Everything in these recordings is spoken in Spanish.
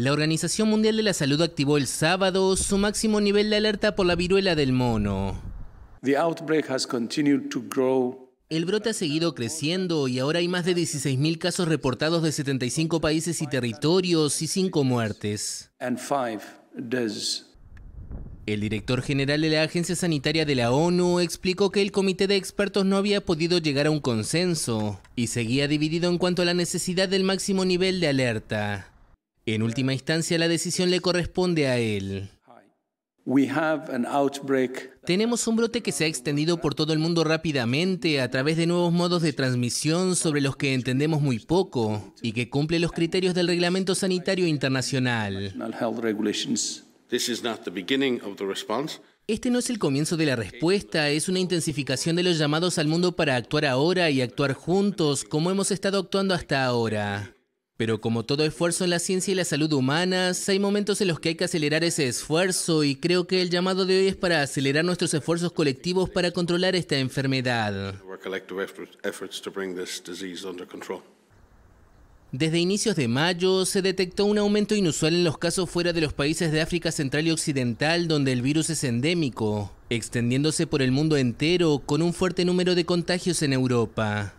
La Organización Mundial de la Salud activó el sábado su máximo nivel de alerta por la viruela del mono. El brote ha seguido creciendo y ahora hay más de 16.000 casos reportados de 75 países y territorios y 5 muertes. El director general de la Agencia Sanitaria de la ONU explicó que el comité de expertos no había podido llegar a un consenso y seguía dividido en cuanto a la necesidad del máximo nivel de alerta. En última instancia, la decisión le corresponde a él. Tenemos un brote que se ha extendido por todo el mundo rápidamente a través de nuevos modos de transmisión sobre los que entendemos muy poco y que cumple los criterios del Reglamento Sanitario Internacional. Este no es el comienzo de la respuesta, es una intensificación de los llamados al mundo para actuar ahora y actuar juntos como hemos estado actuando hasta ahora. Pero como todo esfuerzo en la ciencia y la salud humana, hay momentos en los que hay que acelerar ese esfuerzo y creo que el llamado de hoy es para acelerar nuestros esfuerzos colectivos para controlar esta enfermedad. Desde inicios de mayo se detectó un aumento inusual en los casos fuera de los países de África Central y Occidental donde el virus es endémico, extendiéndose por el mundo entero con un fuerte número de contagios en Europa.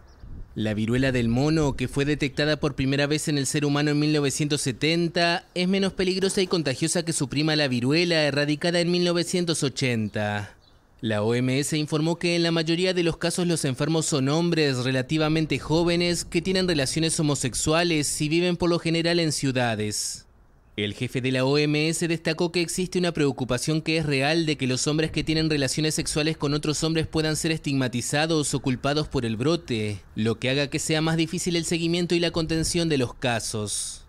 La viruela del mono, que fue detectada por primera vez en el ser humano en 1970, es menos peligrosa y contagiosa que su prima la viruela, erradicada en 1980. La OMS informó que en la mayoría de los casos los enfermos son hombres relativamente jóvenes que tienen relaciones homosexuales y viven por lo general en ciudades. El jefe de la OMS destacó que existe una preocupación que es real de que los hombres que tienen relaciones sexuales con otros hombres puedan ser estigmatizados o culpados por el brote, lo que haga que sea más difícil el seguimiento y la contención de los casos.